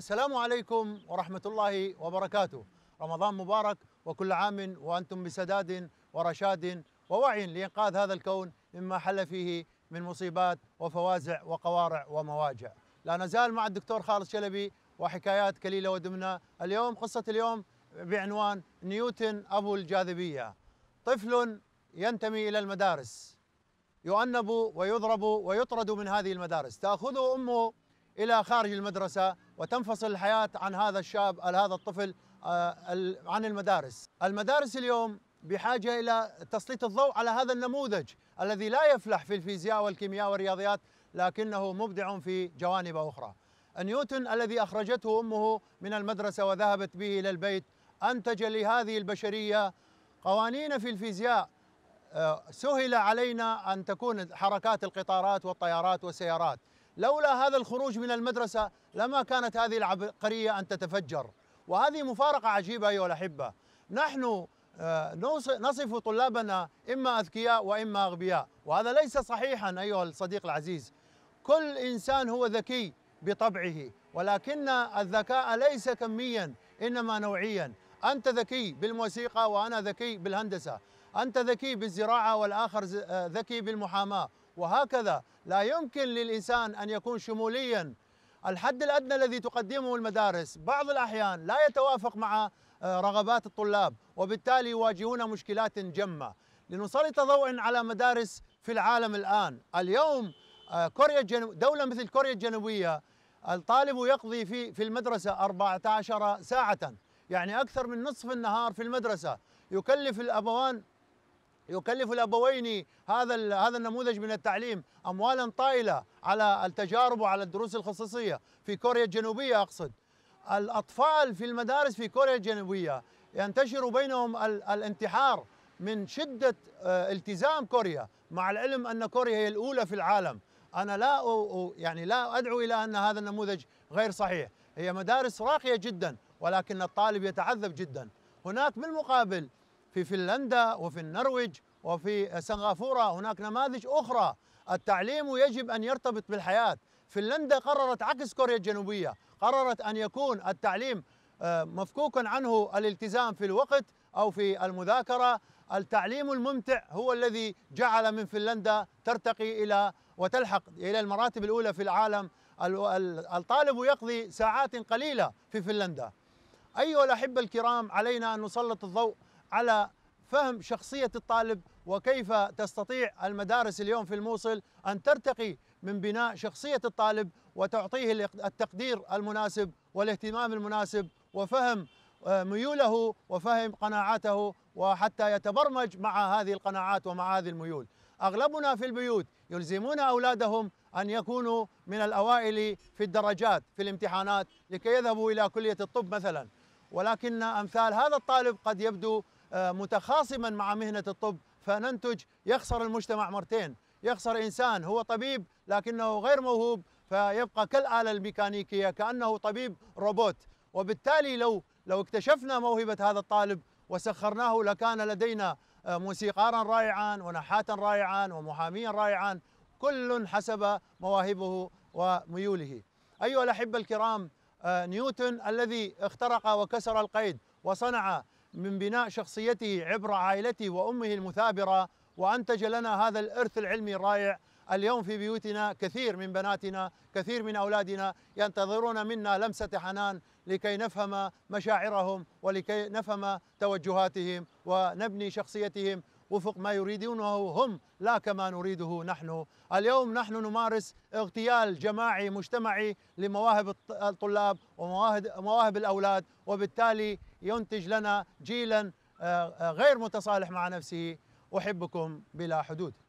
السلام عليكم ورحمة الله وبركاته رمضان مبارك وكل عام وأنتم بسداد ورشاد ووعي لإنقاذ هذا الكون مما حل فيه من مصيبات وفوازع وقوارع ومواجع لا نزال مع الدكتور خالد شلبي وحكايات كليلة ودمنة اليوم قصة اليوم بعنوان نيوتن أبو الجاذبية طفل ينتمي إلى المدارس يؤنب ويضرب ويطرد من هذه المدارس تأخذه أمه الى خارج المدرسه وتنفصل الحياه عن هذا الشاب هذا الطفل آه، عن المدارس. المدارس اليوم بحاجه الى تسليط الضوء على هذا النموذج الذي لا يفلح في الفيزياء والكيمياء والرياضيات لكنه مبدع في جوانب اخرى. نيوتن الذي اخرجته امه من المدرسه وذهبت به الى البيت انتج لهذه البشريه قوانين في الفيزياء آه، سهل علينا ان تكون حركات القطارات والطيارات والسيارات لولا هذا الخروج من المدرسة لما كانت هذه العبقرية أن تتفجر وهذه مفارقة عجيبة أيها الأحبة نحن آه، نصف طلابنا إما أذكياء وإما أغبياء وهذا ليس صحيحا أيها الصديق العزيز كل إنسان هو ذكي بطبعه ولكن الذكاء ليس كميا إنما نوعيا أنت ذكي بالموسيقى وأنا ذكي بالهندسة أنت ذكي بالزراعة والآخر آه، ذكي بالمحاماة وهكذا لا يمكن للإنسان أن يكون شموليا الحد الأدنى الذي تقدمه المدارس بعض الأحيان لا يتوافق مع آه، رغبات الطلاب وبالتالي يواجهون مشكلات جمة لنسلط ضوء على مدارس في العالم الآن اليوم آه، كوريا الجنوب دولة مثل كوريا الجنوبية الطالب يقضي في في المدرسة 14 ساعة يعني أكثر من نصف النهار في المدرسة يكلف الأبوان يكلف الابوين هذا هذا النموذج من التعليم اموالا طائله على التجارب وعلى الدروس الخصوصيه في كوريا الجنوبيه اقصد الاطفال في المدارس في كوريا الجنوبيه ينتشر بينهم الانتحار من شده آه، التزام كوريا مع العلم ان كوريا هي الاولى في العالم انا لا يعني لا ادعو الى ان هذا النموذج غير صحيح هي مدارس راقيه جدا ولكن الطالب يتعذب جدا هناك بالمقابل في فنلندا وفي النرويج وفي سنغافورة هناك نماذج أخرى التعليم يجب أن يرتبط بالحياة فنلندا قررت عكس كوريا الجنوبية قررت أن يكون التعليم آه، مفكوكا عنه الالتزام في الوقت أو في المذاكرة التعليم الممتع هو الذي جعل من فنلندا ترتقي إلى وتلحق إلى المراتب الأولى في العالم الطالب يقضي ساعات قليلة في فنلندا أيها الأحبة الكرام علينا أن نسلط الضوء على فهم شخصية الطالب وكيف تستطيع المدارس اليوم في الموصل أن ترتقي من بناء شخصية الطالب وتعطيه التقدير المناسب والاهتمام المناسب وفهم آه، ميوله وفهم قناعاته وحتى يتبرمج مع هذه القناعات ومع هذه الميول أغلبنا في البيوت يلزمون أولادهم أن يكونوا من الأوائل في الدرجات في الامتحانات لكي يذهبوا إلى كلية الطب مثلا ولكن أمثال هذا الطالب قد يبدو آه، متخاصما مع مهنه الطب فننتج يخسر المجتمع مرتين يخسر انسان هو طبيب لكنه غير موهوب فيبقى كالاله الميكانيكيه كانه طبيب روبوت وبالتالي لو لو اكتشفنا موهبه هذا الطالب وسخرناه لكان لدينا آه، موسيقارا رائعا ونحاتا رائعا ومحاميا رائعا كل حسب مواهبه وميوله أيها الأحبة الكرام آه، نيوتن الذي اخترق وكسر القيد وصنع من بناء شخصيته عبر عائلته وامه المثابره وانتج لنا هذا الارث العلمي الرائع اليوم في بيوتنا كثير من بناتنا كثير من اولادنا ينتظرون منا لمسه حنان لكي نفهم مشاعرهم ولكي نفهم توجهاتهم ونبني شخصيتهم وفق ما يريدونه هم لا كما نريده نحن اليوم نحن نمارس اغتيال جماعي مجتمعي لمواهب الطلاب ومواهب الأولاد وبالتالي ينتج لنا جيلا آه، آه، غير متصالح مع نفسه أحبكم بلا حدود